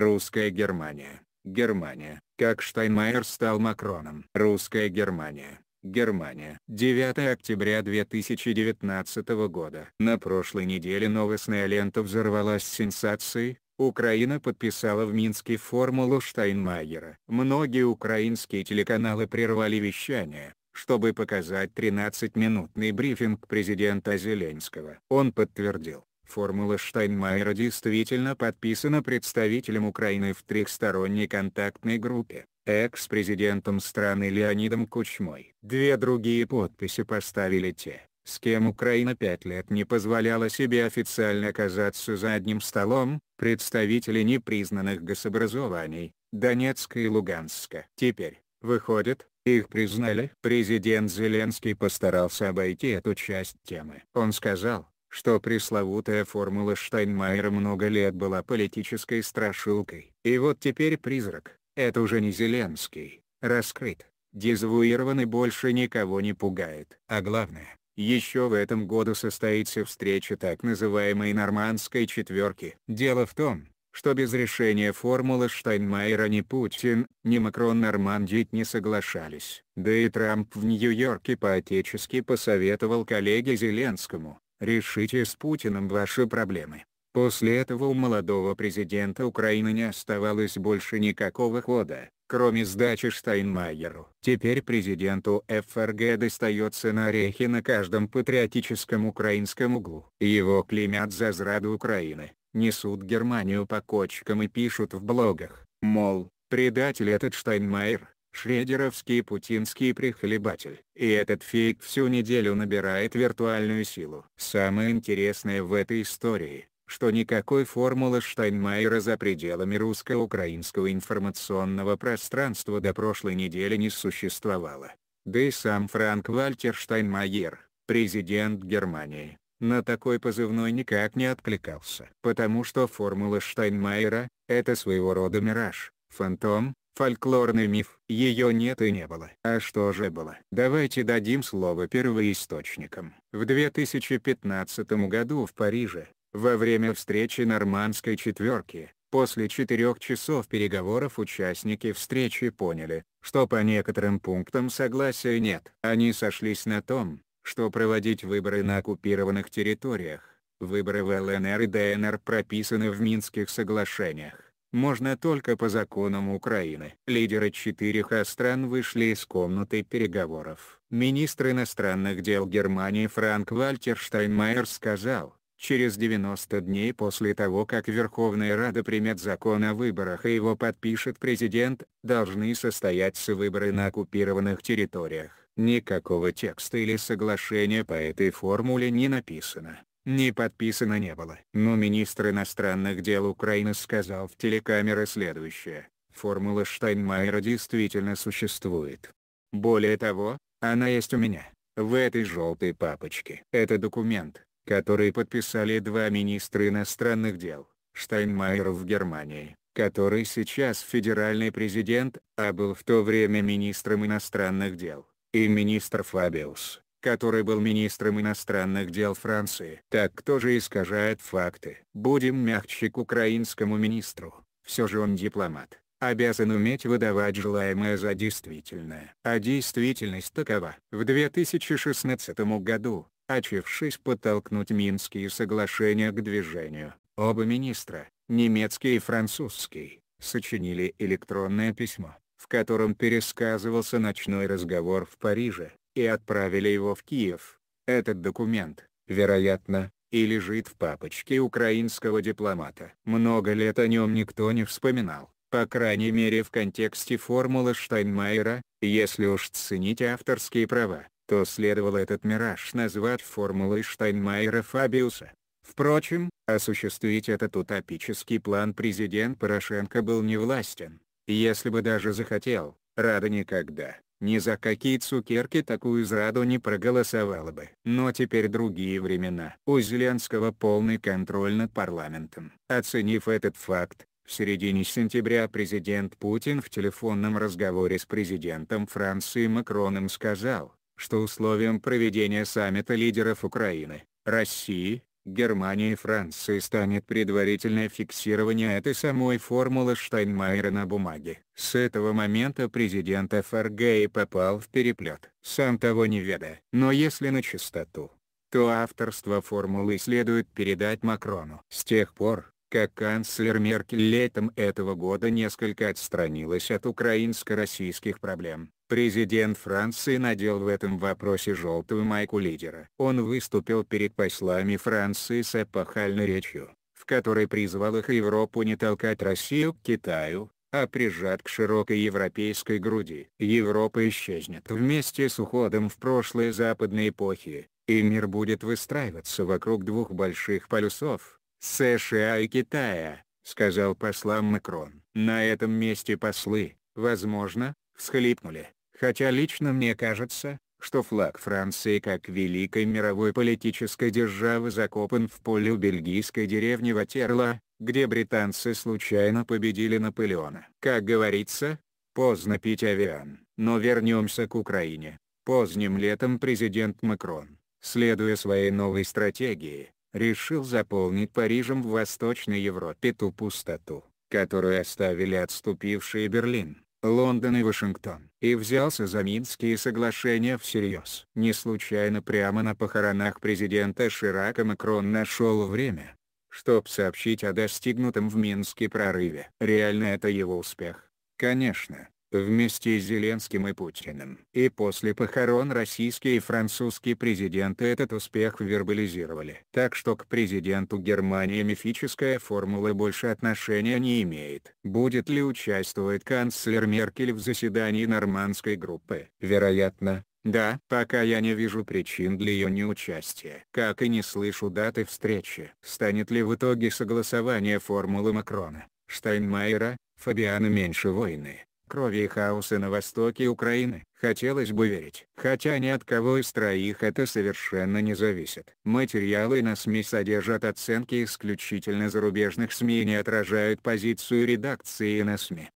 Русская Германия. Германия. Как Штайнмайер стал Макроном. Русская Германия. Германия. 9 октября 2019 года. На прошлой неделе новостная лента взорвалась сенсацией, Украина подписала в Минске формулу Штайнмайера. Многие украинские телеканалы прервали вещание, чтобы показать 13-минутный брифинг президента Зеленского. Он подтвердил, Формула Штайнмайера действительно подписана представителем Украины в трехсторонней контактной группе, экс-президентом страны Леонидом Кучмой. Две другие подписи поставили те, с кем Украина пять лет не позволяла себе официально оказаться за одним столом, представители непризнанных гособразований, Донецка и Луганска. Теперь, выходит, их признали. Президент Зеленский постарался обойти эту часть темы. Он сказал, что пресловутая формула Штайнмайера много лет была политической страшилкой. И вот теперь призрак, это уже не Зеленский, раскрыт, дезавуирован и больше никого не пугает. А главное, еще в этом году состоится встреча так называемой «нормандской четверки». Дело в том, что без решения формулы Штайнмайера ни Путин, ни Макрон Нормандит не соглашались. Да и Трамп в Нью-Йорке по-отечески посоветовал коллеге Зеленскому, решите с Путиным ваши проблемы. После этого у молодого президента Украины не оставалось больше никакого хода, кроме сдачи Штайнмайеру. Теперь президенту ФРГ достается на орехи на каждом патриотическом украинском углу. Его клеймят за зраду Украины, несут Германию по кочкам и пишут в блогах, мол, предатель этот Штайнмайер, Шредеровский путинский прихлебатель. И этот фейк всю неделю набирает виртуальную силу. Самое интересное в этой истории, что никакой формулы Штайнмайера за пределами русско-украинского информационного пространства до прошлой недели не существовало. Да и сам Франк Вальтер Штайнмайер, президент Германии, на такой позывной никак не откликался. Потому что формула Штайнмайера — это своего рода мираж, фантом, Фольклорный миф. Ее нет и не было. А что же было? Давайте дадим слово первоисточникам. В 2015 году в Париже, во время встречи нормандской четверки, после четырех часов переговоров участники встречи поняли, что по некоторым пунктам согласия нет. Они сошлись на том, что проводить выборы на оккупированных территориях, выборы в ЛНР и ДНР прописаны в Минских соглашениях можно только по законам Украины. Лидеры четырех стран вышли из комнаты переговоров. Министр иностранных дел Германии Франк Вальтер Штайнмайер сказал, Через 90 дней после того, как Верховная Рада примет закон о выборах и его подпишет президент, должны состояться выборы на оккупированных территориях. Никакого текста или соглашения по этой формуле не написано не подписано не было. Но министр иностранных дел Украины сказал в телекамеры следующее. Формула Штайнмайера действительно существует. Более того, она есть у меня, в этой желтой папочке. Это документ, который подписали два министра иностранных дел, Штайнмайер в Германии, который сейчас федеральный президент, а был в то время министром иностранных дел, и министр Фабиус, который был министром иностранных дел Франции. Так кто же искажает факты? Будем мягче к украинскому министру, все же он дипломат, обязан уметь выдавать желаемое за действительное. А действительность такова. В 2016 году, очившись подтолкнуть Минские соглашения к движению, оба министра, немецкий и французский, сочинили электронное письмо в котором пересказывался ночной разговор в Париже, и отправили его в Киев. Этот документ, вероятно, и лежит в папочке украинского дипломата. Много лет о нем никто не вспоминал, по крайней мере в контексте формулы Штайнмайера, если уж ценить авторские права, то следовало этот мираж назвать формулой Штайнмайера Фабиуса. Впрочем, осуществить этот утопический план президент Порошенко был не властен. Если бы даже захотел, Рада никогда ни за какие цукерки такую зраду не проголосовала бы. Но теперь другие времена. У Зеленского полный контроль над парламентом. Оценив этот факт, в середине сентября президент Путин в телефонном разговоре с президентом Франции Макроном сказал, что условием проведения саммита лидеров Украины, России, Германия и Франция станет предварительное фиксирование этой самой формулы Штайнмайера на бумаге. С этого момента президент ФРГ и попал в переплет, сам того не ведая. Но если на чистоту, то авторство формулы следует передать Макрону. С тех пор, как канцлер Меркель летом этого года несколько отстранилась от украинско-российских проблем. Президент Франции надел в этом вопросе желтую майку лидера. Он выступил перед послами Франции с эпохальной речью, в которой призвал их Европу не толкать Россию к Китаю, а прижат к широкой европейской груди. Европа исчезнет вместе с уходом в прошлое западной эпохи, и мир будет выстраиваться вокруг двух больших полюсов США и Китая, сказал послам Макрон. На этом месте послы, возможно, всхлипнули, хотя лично мне кажется, что флаг Франции как великой мировой политической державы закопан в поле у бельгийской деревни Ватерла, где британцы случайно победили Наполеона. Как говорится, поздно пить авиан. Но вернемся к Украине. Поздним летом президент Макрон, следуя своей новой стратегии, решил заполнить Парижем в Восточной Европе ту пустоту, которую оставили отступившие Берлин, Лондон и Вашингтон. И взялся за Минские соглашения всерьез. Не случайно прямо на похоронах президента Ширака Макрон нашел время, чтобы сообщить о достигнутом в Минске прорыве. Реально это его успех. Конечно, вместе с Зеленским и Путиным. И после похорон российские и французские президенты этот успех вербализировали. Так что к президенту Германии мифическая формула больше отношения не имеет. Будет ли участвовать канцлер Меркель в заседании нормандской группы? Вероятно, да, пока я не вижу причин для ее неучастия. Как и не слышу даты встречи. Станет ли в итоге согласование формулы Макрона, Штайнмайера, Фабиана меньше войны? крови и хаоса на востоке Украины. Хотелось бы верить. Хотя ни от кого из троих это совершенно не зависит. Материалы на СМИ содержат оценки исключительно зарубежных СМИ и не отражают позицию редакции на СМИ.